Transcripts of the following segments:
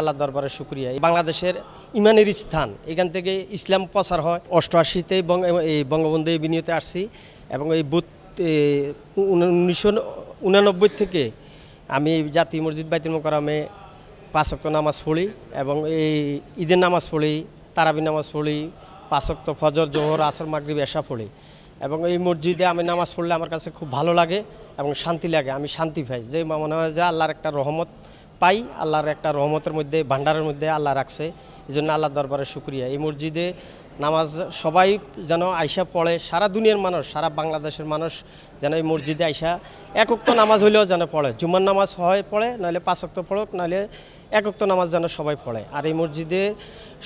আল্লাহ দরবারে শুক্রিয়া বাংলাদেশের ইমানের স্থান এখান থেকে ইসলাম প্রচার হয় অষ্টআশিতে এই বঙ্গবন্ধু বিনিয়োগে আসছি এবং এই উনিশশো উনানব্বই থেকে আমি জাতি মসজিদ বাইতুল করামে পাঁচক্ত নামাজ পড়ি এবং এই ঈদের নামাজ পড়ি তারাবি নামাজ পড়ি পাঁচক্ত ফজর জোহর আসর মাগরিব এসা পড়ি এবং এই মসজিদে আমি নামাজ পড়লে আমার কাছে খুব ভালো লাগে এবং শান্তি লাগে আমি শান্তি পাই যে মনে হয় যে আল্লাহর একটা রহমত পাই আল্লাহর একটা রহমতের মধ্যে ভান্ডারের মধ্যে আল্লাহ রাখছে এই জন্য আল্লাহ দরবারে শুক্রিয়া এই মসজিদে নামাজ সবাই যেন আইসা পড়ে সারা দুনিয়ার মানুষ সারা বাংলাদেশের মানুষ যেন এই মসজিদে আইসা একক নামাজ হলেও যেন পড়ে জুমার নামাজ হয় পড়ে নাহলে পাঁচক্ত পড়ুক নাহলে একক নামাজ যেন সবাই পড়ে আর এই মসজিদে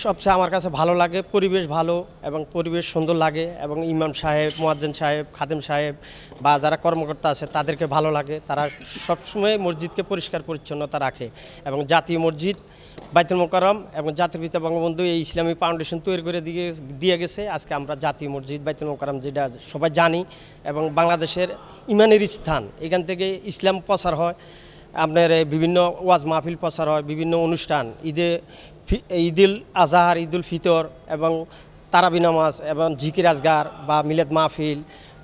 সবচেয়ে আমার কাছে ভালো লাগে পরিবেশ ভালো এবং পরিবেশ সুন্দর লাগে এবং ইমাম সাহেব মোয়াজ্জেন সাহেব খাদেম সাহেব বা যারা কর্মকর্তা আছে তাদেরকে ভালো লাগে তারা সবসময় মসজিদকে পরিষ্কার পরিচ্ছন্নতা রাখে এবং জাতীয় মসজিদ বাইতুল মোকারম এবং জাতির পিতা বঙ্গবন্ধু এই ইসলামী ফাউন্ডেশন তৈরি করে দিয়ে দিয়ে গেছে আজকে আমরা জাতীয় মসজিদ বাইতুল মোকারম যেটা সবাই জানি এবং বাংলাদেশের ইমানের স্থান এখান থেকে ইসলাম প্রচার হয় আপনার বিভিন্ন ওয়াজ মাহফিল প্রচার হয় বিভিন্ন অনুষ্ঠান ঈদে ঈদুল আজহার ঈদুল ফিতর এবং তারাবি নামাজ এবং জিকির আজগার বা মিলেদ মাহফিল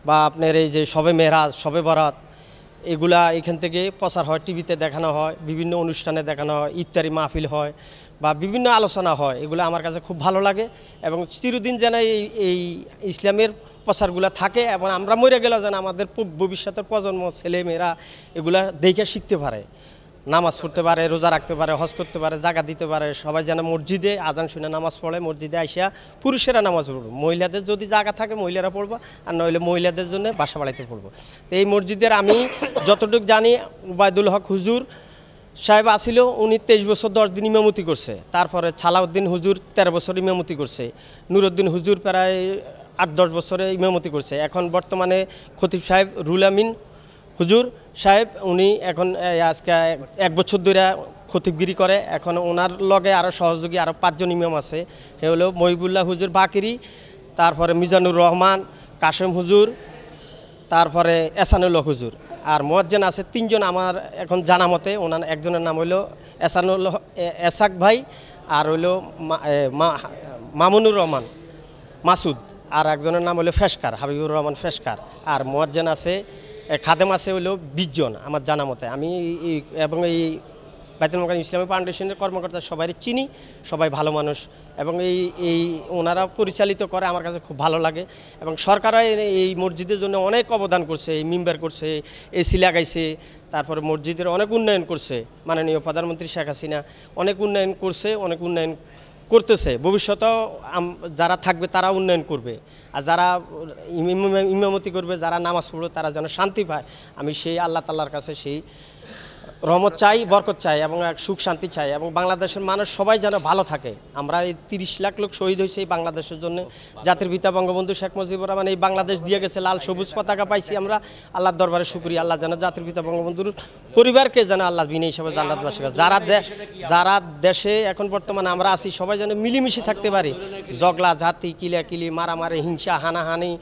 বা আপনার এই যে সবে মেহরাজ সবে বরাত এগুলা এখান থেকে প্রচার হয় টিভিতে দেখানো হয় বিভিন্ন অনুষ্ঠানে দেখানো হয় ইফতারি মাহফিল হয় বা বিভিন্ন আলোচনা হয় এগুলো আমার কাছে খুব ভালো লাগে এবং চিরদিন যেন এই এই ইসলামের প্রচারগুলো থাকে এবং আমরা মরে গেলে যেন আমাদের ভবিষ্যতের প্রজন্ম ছেলেমেয়েরা এগুলা দেখে শিখতে পারে নামাজ পড়তে পারে রোজা রাখতে পারে হজ করতে পারে জাগা দিতে পারে সবাই যেন মসজিদে আজান শুনে নামাজ পড়ে মসজিদে আসিয়া পুরুষেরা নামাজ পড়বো মহিলাদের যদি জায়গা থাকে মহিলারা পড়বো আর নইলে মহিলাদের জন্য বাসা বাড়াইতে পড়বো তো এই মসজিদের আমি যতটুকু জানি ওবায়দুল হক হুজুর সাহেব আসিল উনি তেইশ বছর দশ দিন ইমামতি করছে তারপরে ছালাউদ্দিন হুজুর তেরো বছর ইমামতি করছে নুরুদ্দিন হুজুর প্রায় আট দশ বছরে ইমামতি করছে এখন বর্তমানে খতিব সাহেব রুল আমিন হুজুর সাহেব উনি এখন আজকে এক বছর ধরে খতিবগিরি করে এখন ওনার লগে আরও সহযোগী আরও পাঁচজন ইমাম আছে সে হলো মহিবুল্লাহ হুজুর বাকিরি তারপরে মিজানুর রহমান কাশেম হুজুর তারপরে এসানুল্লাহ হুজুর আর মোয়াজ্জেন আছে তিনজন আমার এখন জানা মতে ওনার একজনের নাম হইল এসানুল এসাক ভাই আর হইল মামুনুর রহমান মাসুদ আর একজনের নাম হলো ফেসকার হাবিবুর রহমান ফেসকার আর মোয়াজ্জেন আছে খাদেম আছে হইল বিশজন আমার জানা মতে আমি এবং এই বেতন মোকান ইসলামী ফাউন্ডেশনের কর্মকর্তা সবাই চিনি সবাই ভালো মানুষ এবং এই এই ওনারা পরিচালিত করে আমার কাছে খুব ভালো লাগে এবং সরকারও এই মসজিদের জন্য অনেক অবদান করছে এই মিম্বার করছে এসি লাগাইছে তারপরে মসজিদের অনেক উন্নয়ন করছে মাননীয় প্রধানমন্ত্রী শেখ হাসিনা অনেক উন্নয়ন করছে অনেক উন্নয়ন করতেছে ভবিষ্যতেও যারা থাকবে তারা উন্নয়ন করবে আর যারা ইমামতি করবে যারা নামাজ পড়বে তারা যেন শান্তি পায় আমি সেই আল্লাহ তাল্লার কাছে সেই রহমত চাই বরকত চাই এবং এক সুখ শান্তি চাই এবং বাংলাদেশের মানুষ সবাই যেন ভালো থাকে আমরা এই তিরিশ লাখ লোক শহীদ হয়েছে এই বাংলাদেশের জন্য জাতির পিতা বঙ্গবন্ধু শেখ মুজিবুর রহমান এই বাংলাদেশ দিয়ে গেছে লাল সবুজ পতাকা পাইছি আমরা আল্লাহর দরবারে শুক্রিয়া আল্লাহ যেন জাতির পিতা বঙ্গবন্ধুর পরিবারকে যেন আল্লাহ বিনে হিসাবে জান্নাতবাসী যারা যারা দেশে এখন বর্তমানে আমরা আছি সবাই যেন মিলিমিশে থাকতে পারি জগলা জাতি কিলি মারামারি হিংসা হানাহানি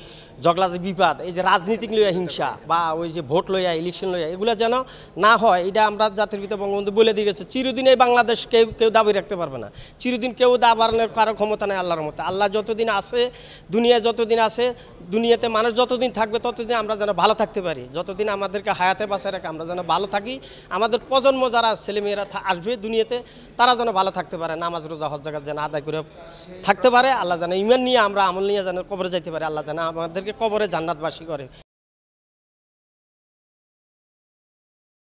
জগলা বিপাদ এই যে রাজনীতিক লইয়া হিংসা বা ওই যে ভোট লইয়া ইলেকশন লইয়া এগুলো যেন না হয় এটা আমরা জাতির পিতা বঙ্গবন্ধু বলে দিয়ে গেছে চিরদিন এই বাংলাদেশ কেউ কেউ দাবি রাখতে পারবে না চিরদিন কেউ দাবানোর কারো ক্ষমতা নেই আল্লাহর মতো আল্লাহ যতদিন আছে দুনিয়া যতদিন আছে দুনিয়াতে মানুষ যতদিন থাকবে ততদিন আমরা যেন ভালো থাকতে পারি যতদিন আমাদেরকে হায়াতে বাসায় রাখে আমরা যেন ভালো থাকি আমাদের প্রজন্ম যারা ছেলেমেয়েরা আসবে দুনিয়াতে তারা যেন ভালো থাকতে পারে নামাজ রোজা হজ জায়গা যেন আদায় করে থাকতে পারে আল্লাহ যেন ইমান নিয়ে আমরা আমল নিয়ে যেন কবরে যাইতে পারে আল্লাহ যেন আমাদেরকে কবরে জান্নাতবাসী করে